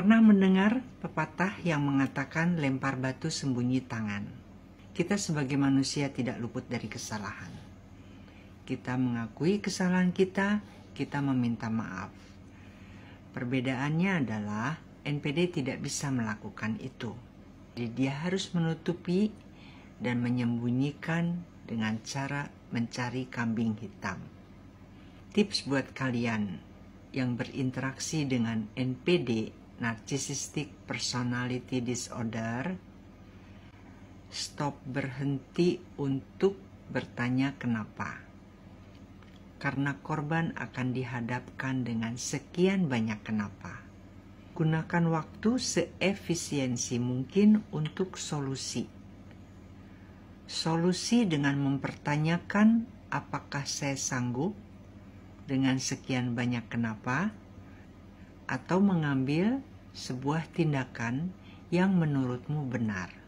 Pernah mendengar pepatah yang mengatakan lempar batu sembunyi tangan. Kita sebagai manusia tidak luput dari kesalahan. Kita mengakui kesalahan kita, kita meminta maaf. Perbedaannya adalah NPD tidak bisa melakukan itu. Jadi dia harus menutupi dan menyembunyikan dengan cara mencari kambing hitam. Tips buat kalian yang berinteraksi dengan NPD narcissistic personality disorder, stop berhenti untuk bertanya kenapa. Karena korban akan dihadapkan dengan sekian banyak kenapa. Gunakan waktu seefisiensi mungkin untuk solusi. Solusi dengan mempertanyakan apakah saya sanggup dengan sekian banyak kenapa atau mengambil sebuah tindakan yang menurutmu benar.